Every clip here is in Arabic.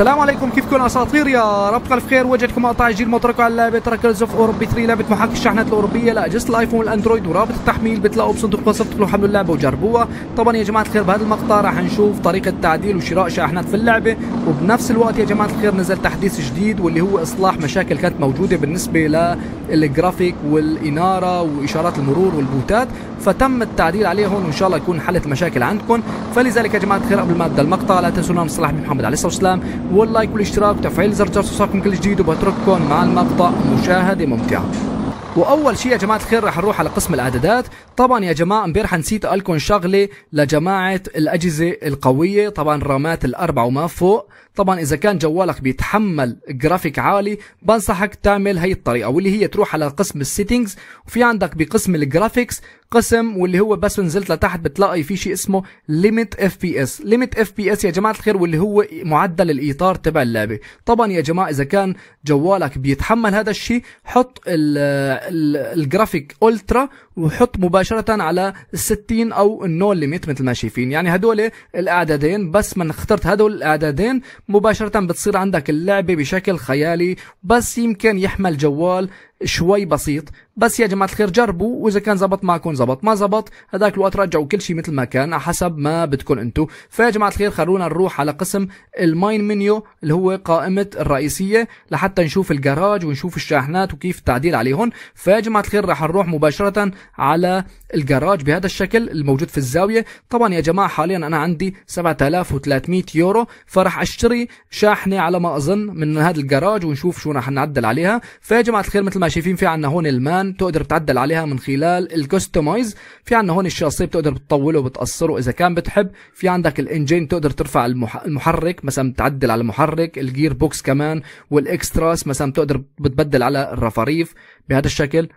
السلام عليكم كيفكم اساطير يا رب خلف خير وجدكم مقطع جيل مطرق على لعبه ركلز اوف اوروبي 3 لعبه محاكي الشحنات الاوروبيه لاجهزه الايفون والأندرويد ورابط التحميل بتلاقوه بصندوق الوصف تدخلوا حملوا اللعبه وجربوها طبعا يا جماعه الخير بهذا المقطع راح نشوف طريقه تعديل وشراء شاحنات في اللعبه وبنفس الوقت يا جماعه الخير نزل تحديث جديد واللي هو اصلاح مشاكل كانت موجوده بالنسبه للجرافيك والاناره واشارات المرور والبوتات فتم التعديل عليه هون وان شاء الله يكون حلت المشاكل عندكم فلذلك يا جماعه الخير قبل ما ابدا المقطع لا تنسونا نصلح محمد عليه الصلاه والسلام واللايك والاشتراك وتفعيل زر الجرس وصلكم كل جديد وبترككم مع المقطع مشاهده ممتعه واول شيء يا جماعه الخير رح نروح على قسم الاعدادات طبعا يا جماعه امبارح نسيت اقول لكم شغله لجماعه الاجهزه القويه طبعا رامات الاربعه وما فوق طبعا اذا كان جوالك بيتحمل جرافيك عالي بنصحك تعمل هي الطريقه واللي هي تروح على قسم السيتنجز وفي عندك بقسم الجرافيكس قسم واللي هو بس نزلت لتحت بتلاقي في شيء اسمه ليميت اف بي اس ليميت اف بي اس يا جماعه الخير واللي هو معدل الاطار تبع اللعبه طبعا يا جماعه اذا كان جوالك بيتحمل هذا الشيء حط الجرافيك الترا وحط مباشره على ال 60 او النو ليميت مثل ما شايفين يعني هدول الاعدادين بس من اخترت هدول الاعدادين مباشرة بتصير عندك اللعبة بشكل خيالي بس يمكن يحمل جوال شوي بسيط بس يا جماعه الخير جربوا واذا كان زبط معكم زبط ما زبط هذاك الوقت رجعوا كل شيء مثل ما كان حسب ما بدكم انتم فيا جماعه الخير خلونا نروح على قسم الماين منيو اللي هو قائمه الرئيسيه لحتى نشوف الجراج ونشوف الشاحنات وكيف التعديل عليهم فيا جماعه الخير راح نروح مباشره على الجراج بهذا الشكل الموجود في الزاويه طبعا يا جماعه حاليا انا عندي 7300 يورو فراح اشتري شاحنه على ما اظن من هذا الجراج ونشوف شو رح نعدل عليها فيا جماعه الخير مثل ما شايفين في عندنا هون المان تقدر تعدل عليها من خلال الكستمايز في عندنا هون الشاصيه بتقدر بتطوله وبتقصره اذا كان بتحب في عندك الانجين تقدر ترفع المحرك مثلا بتعدل على المحرك الجير بوكس كمان والاكستراس مثلا بتقدر بتبدل على الرفاريف بهذا الشكل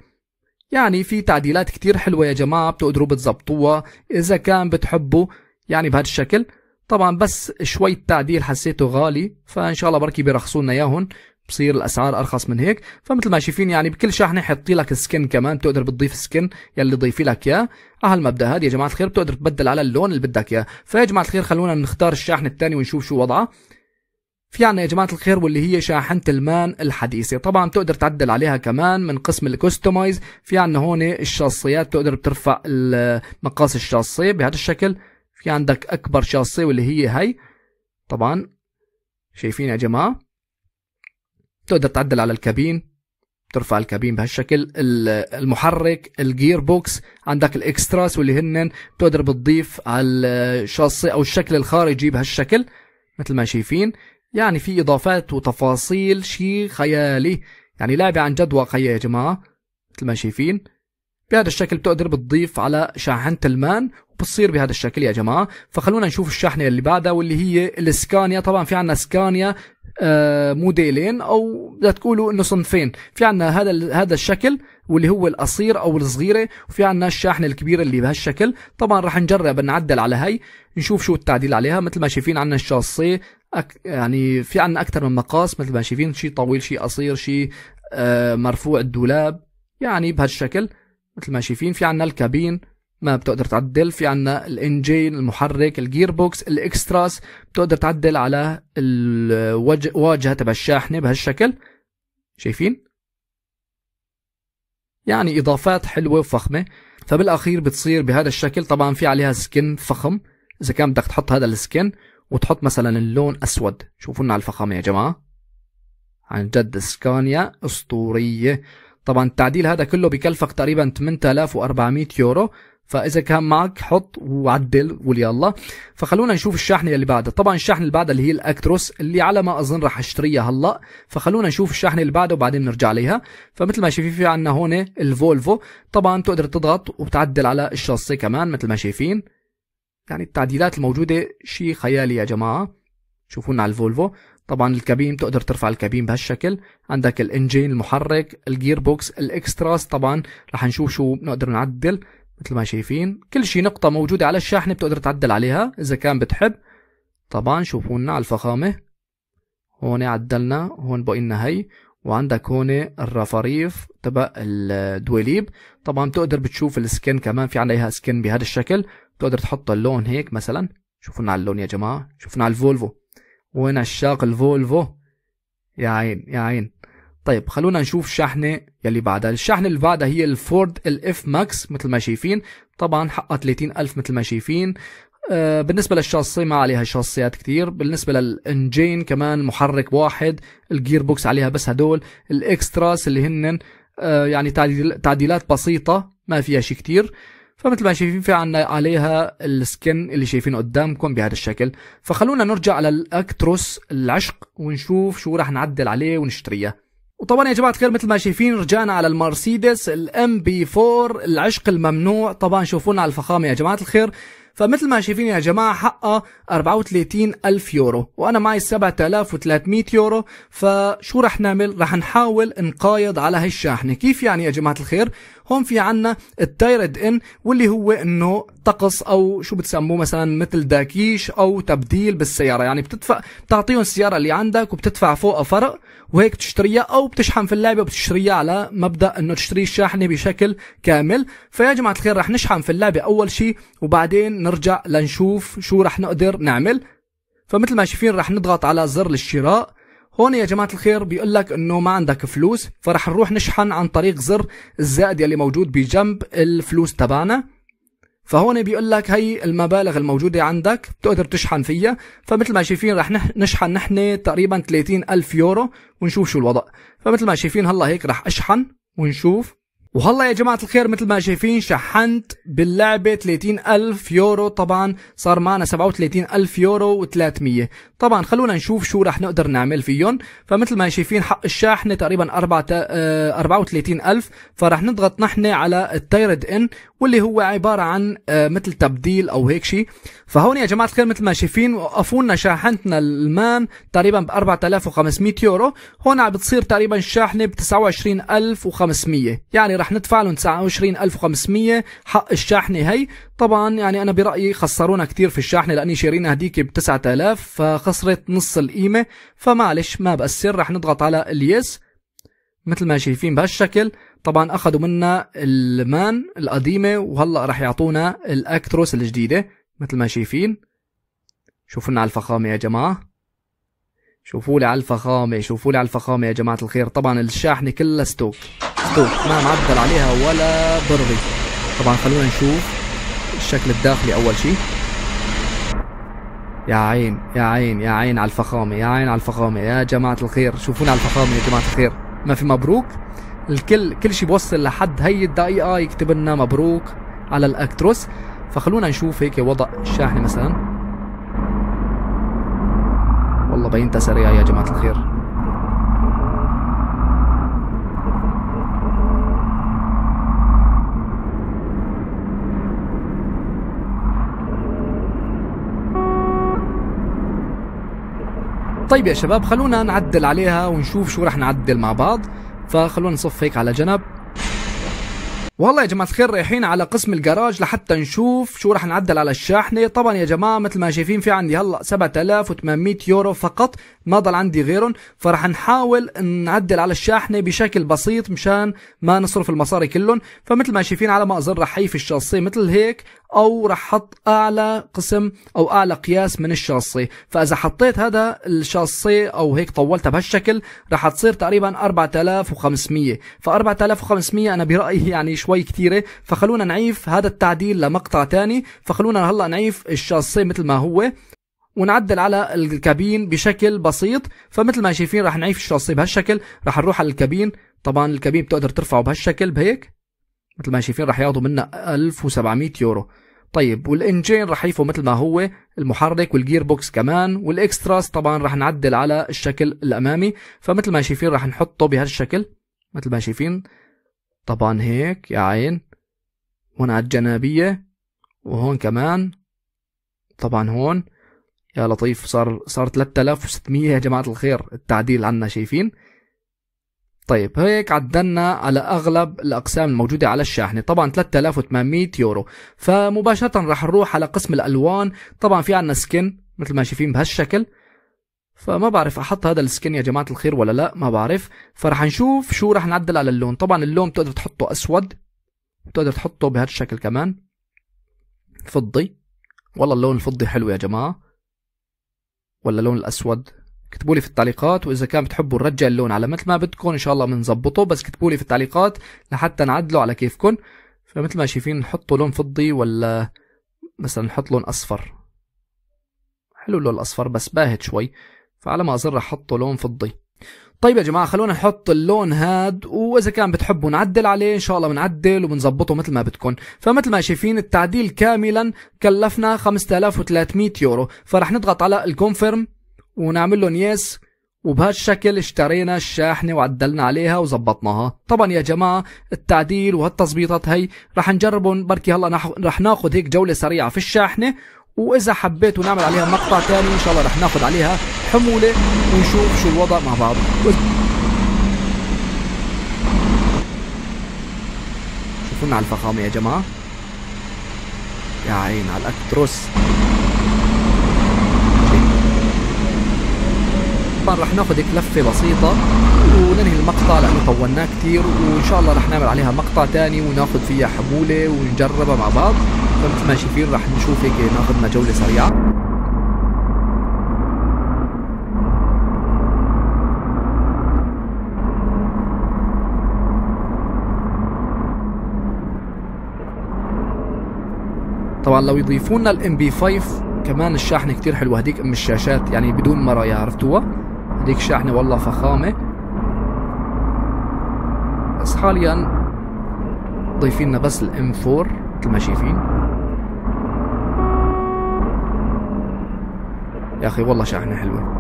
يعني في تعديلات كتير حلوة يا جماعة بتقدروا بتزبطوها إذا كان بتحبوا يعني بهذا الشكل طبعا بس شوي تعديل حسيته غالي فإن شاء الله بركي بيرخصوا لنا إياهم بصير الاسعار ارخص من هيك فمثل ما شايفين يعني بكل شحنه حطي لك سكن كمان بتقدر بتضيف سكن يلي ضيفي لك اياه على هالمبدا هذا يا جماعه الخير بتقدر تبدل على اللون اللي بدك اياه فيا جماعه الخير خلونا نختار الشاحن الثاني ونشوف شو وضعه في عنا يا جماعة الخير واللي هي شاحنة المان الحديثة طبعا تقدر تعدل عليها كمان من قسم الكستمايز في عنا هون الشاصيات تقدر بترفع مقاس الشاصية بهذا الشكل في عندك أكبر شاصية واللي هي هي طبعا شايفين يا جماعة تقدر تعدل على الكابين ترفع الكابين بهالشكل المحرك الجير بوكس عندك الاكستراس واللي هن بتقدر بتضيف على الشاصي او الشكل الخارجي بهالشكل مثل ما شايفين يعني في اضافات وتفاصيل شيء خيالي يعني لعبة عن جد واقعية يا جماعة مثل ما شايفين بهذا الشكل بتقدر بتضيف على شاحنة المان وبتصير بهذا الشكل يا جماعة فخلونا نشوف الشاحنة اللي بعدها واللي هي الاسكانيا طبعا في عنا اسكانيا آه، موديلين او بدها تقولوا انه صنفين في عنا هذا هذا الشكل واللي هو القصير او الصغيره وفي عنا الشاحنه الكبيره اللي بهالشكل طبعا رح نجرب نعدل على هي نشوف شو التعديل عليها مثل ما شايفين عنا الشاصيه أك... يعني في عنا اكثر من مقاس مثل ما شايفين شيء طويل شيء قصير شيء آه، مرفوع الدولاب يعني بهالشكل مثل ما شايفين في عنا الكابين ما بتقدر تعدل في عنا الانجين المحرك الجير بوكس الاكستراس بتقدر تعدل على الواجهه تبع الشاحنه بهالشكل شايفين يعني اضافات حلوه وفخمه فبالاخير بتصير بهذا الشكل طبعا في عليها سكن فخم اذا كان بدك تحط هذا السكن وتحط مثلا اللون اسود شوفوا لنا على الفخامه يا جماعه عن جد سكانيا اسطوريه طبعا التعديل هذا كله بكلفك تقريبا 8400 يورو فاذا كان معك حط وعدل قول يلا فخلونا نشوف الشاحنه اللي بعدها طبعا الشاحنه اللي بعدها اللي هي الاكتروس اللي على ما اظن راح اشتريها هلا فخلونا نشوف الشاحنه اللي بعدها وبعدين بنرجع عليها فمثل ما شايفين في عندنا هون الفولفو طبعا تقدر تضغط وتعدل على الشاصيه كمان مثل ما شايفين يعني التعديلات الموجوده شيء خيالي يا جماعه شوفوا على الفولفو طبعا الكابين تقدر ترفع الكابين بهالشكل عندك الانجين المحرك الجير بوكس الاكستراس طبعا رح نشوف شو بنقدر نعدل مثل ما شايفين كل شيء نقطة موجودة على الشاحنة بتقدر تعدل عليها إذا كان بتحب طبعا شوفوا لنا على الفخامة هون عدلنا هون بقي لنا هي وعندك هون الرفاريف تبع الدوليب طبعا بتقدر بتشوف السكن كمان في عليها سكن بهذا الشكل بتقدر تحط اللون هيك مثلا شوفوا لنا على اللون يا جماعة شوفوا لنا على الفولفو وين عشاق الفولفو يا عين يا عين طيب خلونا نشوف شحنه يلي بعدها الشحنه اللي بعدها هي الفورد الاف ماكس مثل ما شايفين طبعا حقها 30000 مثل ما شايفين آه، بالنسبه للشاصي ما عليها شاصيات كتير بالنسبه للانجين كمان محرك واحد الجير بوكس عليها بس هدول الاكستراس اللي هن آه، يعني تعديلات بسيطه ما فيها شيء كتير فمثل ما شايفين في عنا عليها السكن اللي شايفينه قدامكم بهذا الشكل فخلونا نرجع للاكتروس العشق ونشوف شو راح نعدل عليه ونشتريه وطبعا يا جماعه الخير مثل ما شايفين رجعنا على المرسيدس الام بي 4 العشق الممنوع طبعا شوفونا على الفخامه يا جماعه الخير فمثل ما شايفين يا جماعة حقها 34 ألف يورو وأنا معي 7300 يورو فشو رح نعمل رح نحاول نقايض على هالشاحنة كيف يعني يا جماعة الخير هون في عنا التايرد ان واللي هو انه طقس او شو بتسموه مثلا مثل داكيش او تبديل بالسياره يعني بتدفع بتعطيهم السياره اللي عندك وبتدفع فوقها فرق وهيك بتشتريها او بتشحن في اللعبه وبتشتريها على مبدا انه تشتري الشاحنه بشكل كامل فيا جماعه الخير رح نشحن في اللعبه اول شيء وبعدين نرجع لنشوف شو رح نقدر نعمل فمثل ما شايفين رح نضغط على زر الشراء هون يا جماعة الخير بيقول لك انه ما عندك فلوس فرح نروح نشحن عن طريق زر الزائد يلي موجود بجنب الفلوس تبعنا فهون بيقول لك هي المبالغ الموجودة عندك بتقدر تشحن فيها فمثل ما شايفين رح نشحن نحن تقريبا 30 ألف يورو ونشوف شو الوضع فمثل ما شايفين هلا هيك رح أشحن ونشوف وهلا يا جماعة الخير مثل ما شايفين شحنت باللعبة 30 ألف يورو طبعا صار معنا 37 ألف يورو و300 طبعا خلونا نشوف شو رح نقدر نعمل فيهم فمثل ما شايفين حق الشاحنة تقريبا 34 آه، ألف فرح نضغط نحن على التايرد إن واللي هو عبارة عن آه، مثل تبديل أو هيك شيء فهون يا جماعة الخير مثل ما شايفين وقفوا لنا شاحنتنا المان تقريبا ب 4500 يورو هون عم بتصير تقريبا الشاحنة ب 29500 يعني رح ندفع لهم 29500 حق الشاحنه هي طبعا يعني انا برايي خسرونا كثير في الشاحنه لاني شارينا هديك ب 9000 فخسرت نص القيمه فمعلش ما بأثر رح نضغط على اليس مثل ما شايفين بهالشكل طبعا اخذوا منا المان القديمه وهلا رح يعطونا الاكتروس الجديده مثل ما شايفين شوفوا لنا على الفخامه يا جماعه شوفوا لي على الفخامه شوفوا لي على الفخامه يا جماعه الخير طبعا الشاحنه كلها ستوك ستوب ما معدل عليها ولا ضربي طبعا خلونا نشوف الشكل الداخلي اول شيء يا عين يا عين يا عين على الفخامة يا عين على الفخامة يا جماعة الخير شوفونا على الفخامة يا جماعة الخير ما في مبروك الكل كل شيء بوصل لحد هي الدقيقة يكتب لنا مبروك على الاكتروس فخلونا نشوف هيك وضع الشاحنة مثلا والله بينتها سريعة يا جماعة الخير طيب يا شباب خلونا نعدل عليها ونشوف شو رح نعدل مع بعض فخلونا نصف هيك على جنب والله يا جماعة الخير رايحين على قسم الجراج لحتى نشوف شو رح نعدل على الشاحنة طبعا يا جماعة مثل ما شايفين في عندي هلا 7800 يورو فقط ما ضل عندي غيرهم فرح نحاول نعدل على الشاحنه بشكل بسيط مشان ما نصرف المصاري كلهم فمثل ما شايفين على ما اظن رح حيف الشاصيه مثل هيك او رح حط اعلى قسم او اعلى قياس من الشاصيه فاذا حطيت هذا الشاصيه او هيك طولتها بهالشكل رح تصير تقريبا 4500 ف 4500 انا برايي يعني شوي كثيره فخلونا نعيف هذا التعديل لمقطع ثاني فخلونا هلا نعيف الشاصيه مثل ما هو ونعدل على الكابين بشكل بسيط فمثل ما شايفين راح نعيش الشاصيه بهالشكل راح نروح على الكابين طبعا الكابين بتقدر ترفعه بهالشكل بهيك مثل ما شايفين راح ياخذوا منا 1700 يورو طيب والانجين راح يفو مثل ما هو المحرك والجير بوكس كمان والاكستراس طبعا راح نعدل على الشكل الامامي فمثل ما شايفين راح نحطه بهالشكل مثل ما شايفين طبعا هيك يا عين هون على الجنابية وهون كمان طبعا هون يا لطيف صار صار 3600 يا جماعة الخير التعديل عنا شايفين طيب هيك عدلنا على اغلب الاقسام الموجوده على الشاحنه طبعا 3800 يورو فمباشره راح نروح على قسم الالوان طبعا في عندنا سكن مثل ما شايفين بهالشكل فما بعرف احط هذا السكن يا جماعه الخير ولا لا ما بعرف فراح نشوف شو راح نعدل على اللون طبعا اللون بتقدر تحطه اسود بتقدر تحطه بهالشكل كمان فضي والله اللون الفضي حلو يا جماعه ولا اللون الاسود اكتبوا لي في التعليقات واذا كان بتحبوا نرجع اللون على مثل ما بدكم ان شاء الله بنظبطه بس اكتبوا لي في التعليقات لحتى نعدله على كيفكم فمثل ما شايفين نحطه لون فضي ولا مثلا نحط لون اصفر حلو اللون الاصفر بس باهت شوي فعلى ما اظن رح احطه لون فضي طيب يا جماعه خلونا نحط اللون هاد واذا كان بتحبوا نعدل عليه ان شاء الله بنعدل وبنظبطه مثل ما بدكم فمثل ما شايفين التعديل كاملا كلفنا 5300 يورو فرح نضغط على الكونفيرم ونعمل لهم يس وبهالشكل اشترينا الشاحنة وعدلنا عليها وزبطناها طبعا يا جماعة التعديل وهالتظبيطات هي رح نجربهم بركي هلا رح ناخذ هيك جولة سريعة في الشاحنة واذا حبيتوا نعمل عليها مقطع تاني ان شاء الله رح ناخد عليها حموله ونشوف شو الوضع مع بعض شوفونا على الفخامه يا جماعه يا عين على الاكتروس طبعا رح ناخذ هيك لفه بسيطه وننهي المقطع لانه طولناه كثير وان شاء الله رح نعمل عليها مقطع تاني وناخذ فيها حموله ونجربها مع بعض كنت ماشي فين راح نشوف هيك ناخذنا جوله سريعه طبعا لو يضيفوا لنا الام بي 5 كمان الشاحنه كتير حلوه هديك ام الشاشات يعني بدون مرايا عرفتوها هديك الشاحنه والله فخامه بس حاليا ضايفين لنا بس الام 4 مثل ما شايفين يا أخي والله شاحنه حلوة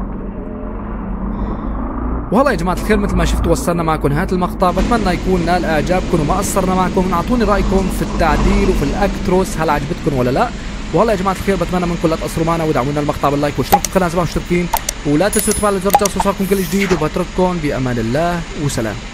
والله يا جماعة الخير مثل ما شفتوا وصلنا معكم نهاية المقطع بتمنى يكون نال إعجابكم وما قصرنا معكم أعطوني رأيكم في التعديل وفي الأكتروس هل عجبتكم ولا لا والله يا جماعة الخير بتمنى منكم لا تقصروا معنا ودعمونا المقطع باللايك واشتركوا في القناة إذا مشتركين ولا تنسوا تفعلوا زر الجرس وصلكم كل جديد وبترككم بأمان الله وسلام